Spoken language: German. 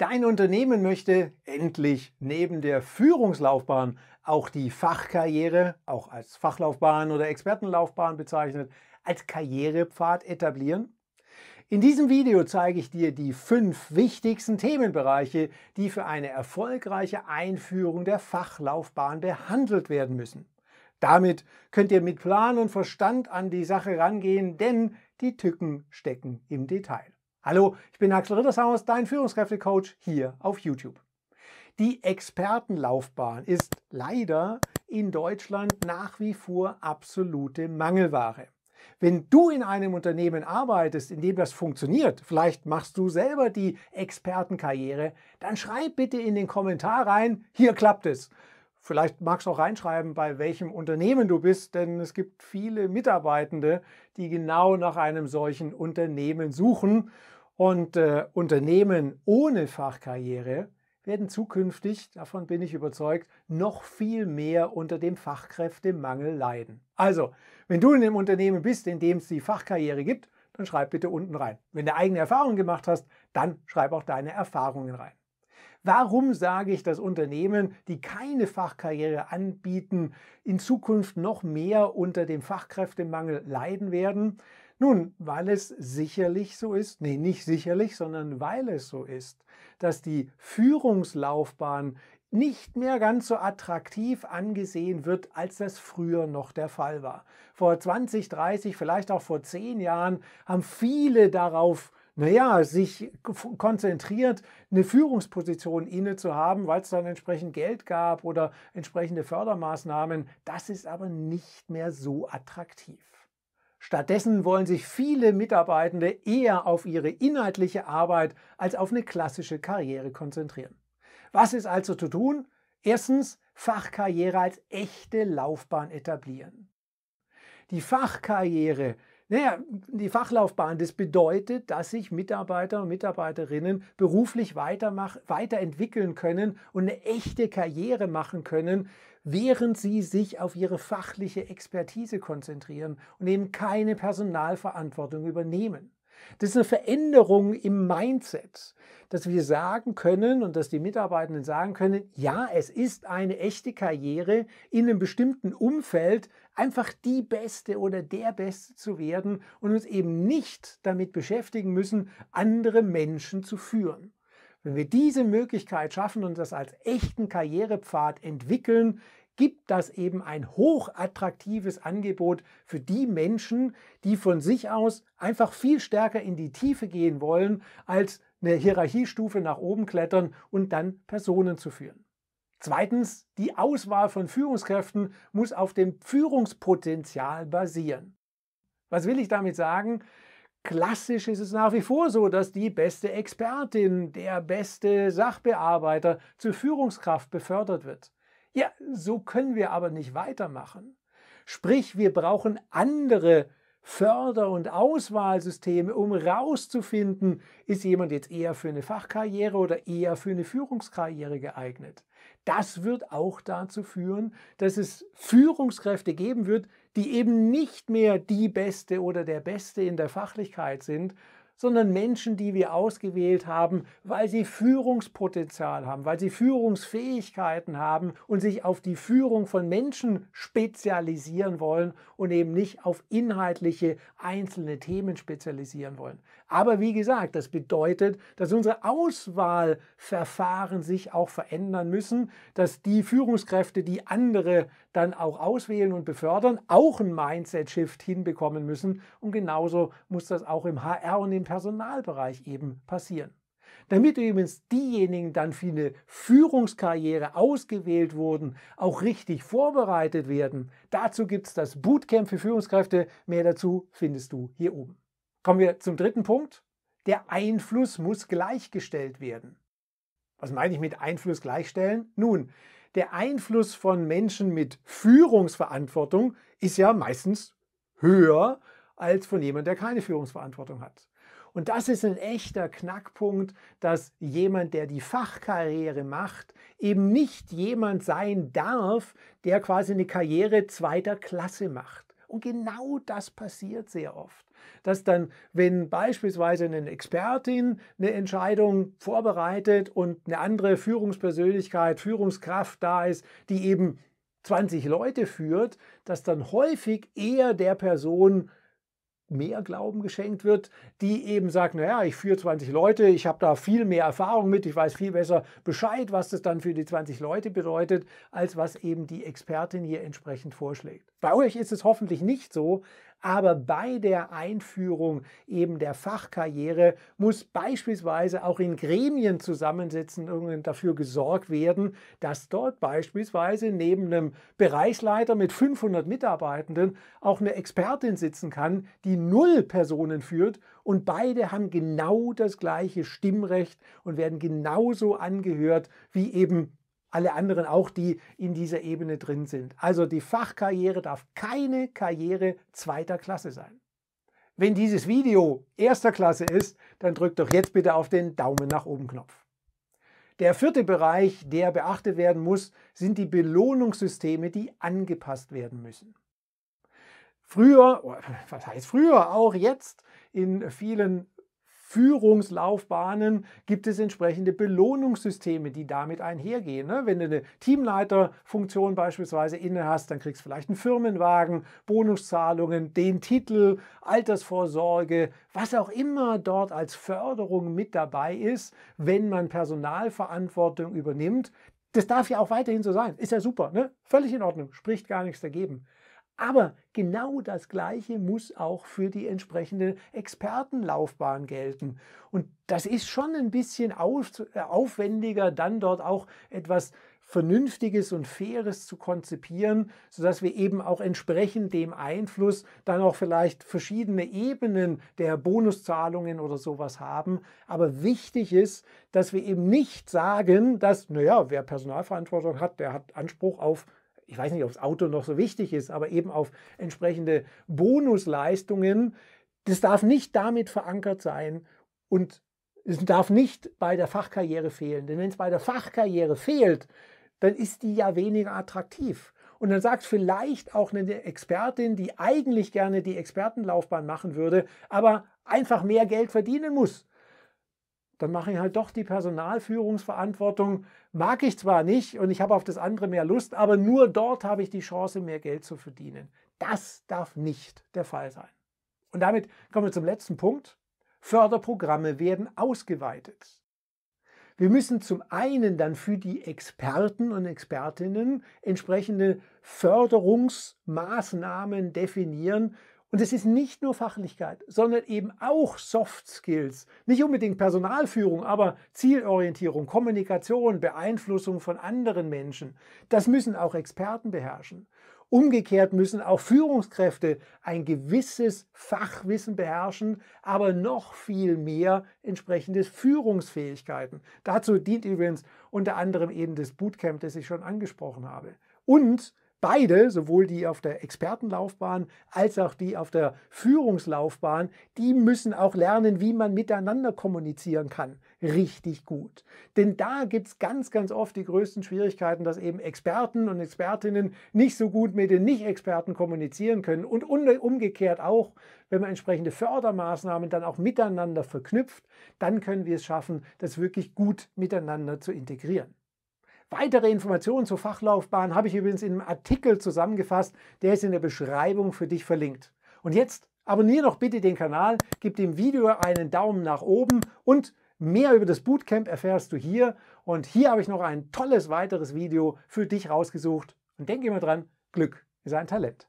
Dein Unternehmen möchte endlich neben der Führungslaufbahn auch die Fachkarriere, auch als Fachlaufbahn oder Expertenlaufbahn bezeichnet, als Karrierepfad etablieren? In diesem Video zeige ich dir die fünf wichtigsten Themenbereiche, die für eine erfolgreiche Einführung der Fachlaufbahn behandelt werden müssen. Damit könnt ihr mit Plan und Verstand an die Sache rangehen, denn die Tücken stecken im Detail. Hallo, ich bin Axel Rittershaus, dein Führungskräftecoach hier auf YouTube. Die Expertenlaufbahn ist leider in Deutschland nach wie vor absolute Mangelware. Wenn du in einem Unternehmen arbeitest, in dem das funktioniert, vielleicht machst du selber die Expertenkarriere, dann schreib bitte in den Kommentar rein, hier klappt es. Vielleicht magst du auch reinschreiben, bei welchem Unternehmen du bist, denn es gibt viele Mitarbeitende, die genau nach einem solchen Unternehmen suchen. Und äh, Unternehmen ohne Fachkarriere werden zukünftig, davon bin ich überzeugt, noch viel mehr unter dem Fachkräftemangel leiden. Also, wenn du in dem Unternehmen bist, in dem es die Fachkarriere gibt, dann schreib bitte unten rein. Wenn du eigene Erfahrungen gemacht hast, dann schreib auch deine Erfahrungen rein. Warum sage ich, dass Unternehmen, die keine Fachkarriere anbieten, in Zukunft noch mehr unter dem Fachkräftemangel leiden werden? Nun, weil es sicherlich so ist, nee, nicht sicherlich, sondern weil es so ist, dass die Führungslaufbahn nicht mehr ganz so attraktiv angesehen wird, als das früher noch der Fall war. Vor 20, 30, vielleicht auch vor 10 Jahren haben viele darauf naja, sich konzentriert, eine Führungsposition inne zu haben, weil es dann entsprechend Geld gab oder entsprechende Fördermaßnahmen. Das ist aber nicht mehr so attraktiv. Stattdessen wollen sich viele Mitarbeitende eher auf ihre inhaltliche Arbeit als auf eine klassische Karriere konzentrieren. Was ist also zu tun? Erstens, Fachkarriere als echte Laufbahn etablieren. Die Fachkarriere naja, die Fachlaufbahn, das bedeutet, dass sich Mitarbeiter und Mitarbeiterinnen beruflich weiterentwickeln können und eine echte Karriere machen können, während sie sich auf ihre fachliche Expertise konzentrieren und eben keine Personalverantwortung übernehmen. Das ist eine Veränderung im Mindset, dass wir sagen können und dass die Mitarbeitenden sagen können, ja, es ist eine echte Karriere in einem bestimmten Umfeld, einfach die Beste oder der Beste zu werden und uns eben nicht damit beschäftigen müssen, andere Menschen zu führen. Wenn wir diese Möglichkeit schaffen und das als echten Karrierepfad entwickeln, gibt das eben ein hochattraktives Angebot für die Menschen, die von sich aus einfach viel stärker in die Tiefe gehen wollen, als eine Hierarchiestufe nach oben klettern und dann Personen zu führen. Zweitens, die Auswahl von Führungskräften muss auf dem Führungspotenzial basieren. Was will ich damit sagen? Klassisch ist es nach wie vor so, dass die beste Expertin, der beste Sachbearbeiter zur Führungskraft befördert wird. Ja, so können wir aber nicht weitermachen. Sprich, wir brauchen andere Förder- und Auswahlsysteme, um rauszufinden, ist jemand jetzt eher für eine Fachkarriere oder eher für eine Führungskarriere geeignet das wird auch dazu führen, dass es Führungskräfte geben wird, die eben nicht mehr die Beste oder der Beste in der Fachlichkeit sind, sondern Menschen, die wir ausgewählt haben, weil sie Führungspotenzial haben, weil sie Führungsfähigkeiten haben und sich auf die Führung von Menschen spezialisieren wollen und eben nicht auf inhaltliche einzelne Themen spezialisieren wollen. Aber wie gesagt, das bedeutet, dass unsere Auswahlverfahren sich auch verändern müssen, dass die Führungskräfte, die andere dann auch auswählen und befördern, auch ein Mindset-Shift hinbekommen müssen. Und genauso muss das auch im HR und im Personalbereich eben passieren. Damit übrigens diejenigen dann für eine Führungskarriere ausgewählt wurden, auch richtig vorbereitet werden, dazu gibt es das Bootcamp für Führungskräfte. Mehr dazu findest du hier oben. Kommen wir zum dritten Punkt. Der Einfluss muss gleichgestellt werden. Was meine ich mit Einfluss gleichstellen? Nun, der Einfluss von Menschen mit Führungsverantwortung ist ja meistens höher als von jemand, der keine Führungsverantwortung hat. Und das ist ein echter Knackpunkt, dass jemand, der die Fachkarriere macht, eben nicht jemand sein darf, der quasi eine Karriere zweiter Klasse macht. Und genau das passiert sehr oft, dass dann, wenn beispielsweise eine Expertin eine Entscheidung vorbereitet und eine andere Führungspersönlichkeit, Führungskraft da ist, die eben 20 Leute führt, dass dann häufig eher der Person mehr Glauben geschenkt wird, die eben sagt, naja, ich führe 20 Leute, ich habe da viel mehr Erfahrung mit, ich weiß viel besser Bescheid, was das dann für die 20 Leute bedeutet, als was eben die Expertin hier entsprechend vorschlägt. Bei euch ist es hoffentlich nicht so, aber bei der Einführung eben der Fachkarriere muss beispielsweise auch in Gremien Zusammensitzungen dafür gesorgt werden, dass dort beispielsweise neben einem Bereichsleiter mit 500 Mitarbeitenden auch eine Expertin sitzen kann, die null Personen führt und beide haben genau das gleiche Stimmrecht und werden genauso angehört wie eben alle anderen auch, die in dieser Ebene drin sind. Also die Fachkarriere darf keine Karriere zweiter Klasse sein. Wenn dieses Video erster Klasse ist, dann drückt doch jetzt bitte auf den Daumen nach oben Knopf. Der vierte Bereich, der beachtet werden muss, sind die Belohnungssysteme, die angepasst werden müssen. Früher, oh, was heißt früher, auch jetzt in vielen Führungslaufbahnen gibt es entsprechende Belohnungssysteme, die damit einhergehen. Ne? Wenn du eine Teamleiterfunktion beispielsweise inne hast, dann kriegst du vielleicht einen Firmenwagen, Bonuszahlungen, den Titel, Altersvorsorge, was auch immer dort als Förderung mit dabei ist, wenn man Personalverantwortung übernimmt. Das darf ja auch weiterhin so sein. Ist ja super, ne? Völlig in Ordnung, spricht gar nichts dagegen. Aber genau das Gleiche muss auch für die entsprechende Expertenlaufbahn gelten. Und das ist schon ein bisschen äh, aufwendiger, dann dort auch etwas Vernünftiges und Faires zu konzipieren, sodass wir eben auch entsprechend dem Einfluss dann auch vielleicht verschiedene Ebenen der Bonuszahlungen oder sowas haben. Aber wichtig ist, dass wir eben nicht sagen, dass, naja, wer Personalverantwortung hat, der hat Anspruch auf ich weiß nicht, ob das Auto noch so wichtig ist, aber eben auf entsprechende Bonusleistungen. Das darf nicht damit verankert sein und es darf nicht bei der Fachkarriere fehlen. Denn wenn es bei der Fachkarriere fehlt, dann ist die ja weniger attraktiv. Und dann sagt vielleicht auch eine Expertin, die eigentlich gerne die Expertenlaufbahn machen würde, aber einfach mehr Geld verdienen muss dann mache ich halt doch die Personalführungsverantwortung. Mag ich zwar nicht und ich habe auf das andere mehr Lust, aber nur dort habe ich die Chance, mehr Geld zu verdienen. Das darf nicht der Fall sein. Und damit kommen wir zum letzten Punkt. Förderprogramme werden ausgeweitet. Wir müssen zum einen dann für die Experten und Expertinnen entsprechende Förderungsmaßnahmen definieren und es ist nicht nur Fachlichkeit, sondern eben auch Soft Skills. Nicht unbedingt Personalführung, aber Zielorientierung, Kommunikation, Beeinflussung von anderen Menschen. Das müssen auch Experten beherrschen. Umgekehrt müssen auch Führungskräfte ein gewisses Fachwissen beherrschen, aber noch viel mehr entsprechende Führungsfähigkeiten. Dazu dient übrigens unter anderem eben das Bootcamp, das ich schon angesprochen habe. Und beide, sowohl die auf der Expertenlaufbahn als auch die auf der Führungslaufbahn, die müssen auch lernen, wie man miteinander kommunizieren kann. Richtig gut. Denn da gibt es ganz, ganz oft die größten Schwierigkeiten, dass eben Experten und Expertinnen nicht so gut mit den Nicht-Experten kommunizieren können und umgekehrt auch, wenn man entsprechende Fördermaßnahmen dann auch miteinander verknüpft, dann können wir es schaffen, das wirklich gut miteinander zu integrieren. Weitere Informationen zur Fachlaufbahn habe ich übrigens in einem Artikel zusammengefasst, der ist in der Beschreibung für dich verlinkt. Und jetzt abonniere doch bitte den Kanal, gib dem Video einen Daumen nach oben und mehr über das Bootcamp erfährst du hier. Und hier habe ich noch ein tolles weiteres Video für dich rausgesucht. Und denke immer dran, Glück ist ein Talent.